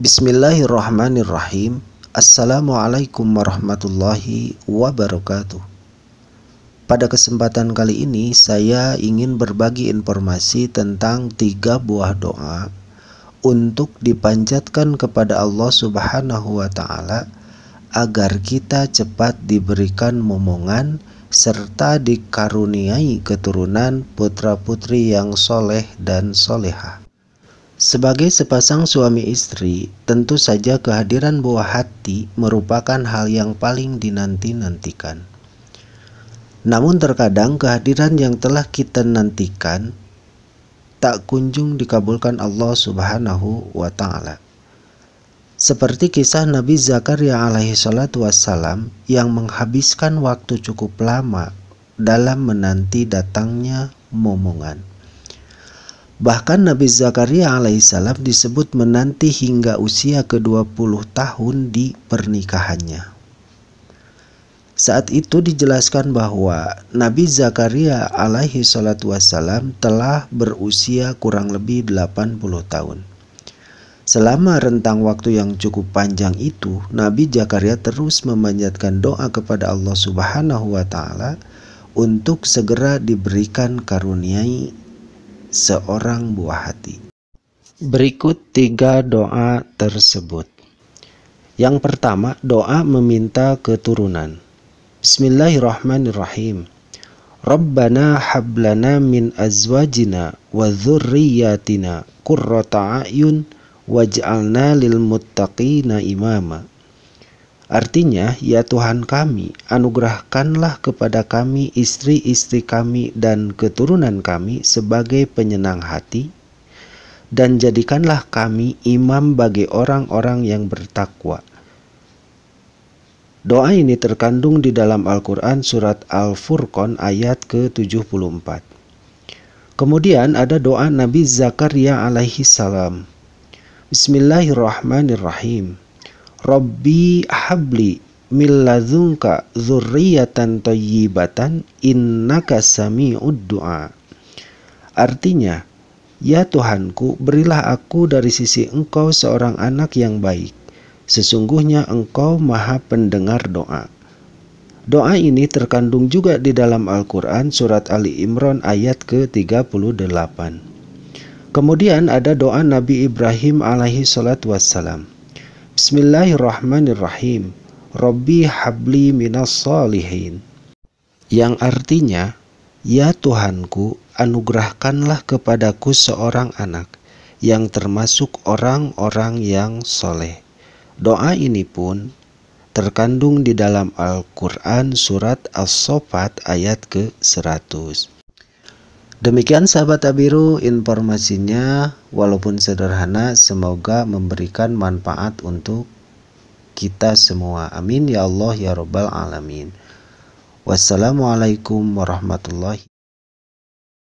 Bismillahirrahmanirrahim. Assalamualaikum warahmatullahi wabarakatuh. Pada kesempatan kali ini saya ingin berbagi informasi tentang tiga buah doa untuk dipanjatkan kepada Allah Subhanahu wa taala agar kita cepat diberikan momongan serta dikaruniai keturunan putra-putri yang soleh dan soleha. Sebagai sepasang suami istri, tentu saja kehadiran buah hati merupakan hal yang paling dinanti-nantikan. Namun terkadang kehadiran yang telah kita nantikan tak kunjung dikabulkan Allah Subhanahu wa taala. Seperti kisah Nabi Zakaria alaihi salatu wassalam yang menghabiskan waktu cukup lama dalam menanti datangnya momongan. Bahkan Nabi Zakaria alaihissalam disebut menanti hingga usia ke-20 tahun di pernikahannya. Saat itu dijelaskan bahwa Nabi Zakaria alaihi salatu wassalam telah berusia kurang lebih 80 tahun. Selama rentang waktu yang cukup panjang itu, Nabi Zakaria terus memanjatkan doa kepada Allah Subhanahu wa taala untuk segera diberikan karuniai seorang buah hati. Berikut tiga doa tersebut. Yang pertama, doa meminta keturunan. Bismillahirrahmanirrahim. Rabbana hablana min azwajina wa dhurriyatina qurrata a'yun waj'alna lil muttaqina imama. Artinya, ya Tuhan kami, anugerahkanlah kepada kami istri-istri kami dan keturunan kami sebagai penyenang hati, dan jadikanlah kami imam bagi orang-orang yang bertakwa. Doa ini terkandung di dalam Al-Quran Surat Al-Furqan ayat ke-74. Kemudian ada doa Nabi Zakaria alaihi salam. Bismillahirrahmanirrahim. Rabbi habli milladzunka zurriyatan thayyibatan innaka sami'ud du'a. Artinya, ya Tuhanku, berilah aku dari sisi Engkau seorang anak yang baik. Sesungguhnya Engkau Maha Pendengar doa. Doa ini terkandung juga di dalam Al-Qur'an surat Ali Imran ayat ke-38. Kemudian ada doa Nabi Ibrahim alaihi salat wassalam. Bismillahirrahmanirrahim. Robbi habli minas salihin. Yang artinya, Ya Tuhanku, anugerahkanlah kepadaku seorang anak yang termasuk orang-orang yang soleh. Doa ini pun terkandung di dalam Al-Quran Surat As-Sofat ayat ke-100. Demikian sahabat Abiru informasinya walaupun sederhana semoga memberikan manfaat untuk kita semua. Amin ya Allah ya Rabbal Alamin. Wassalamualaikum warahmatullahi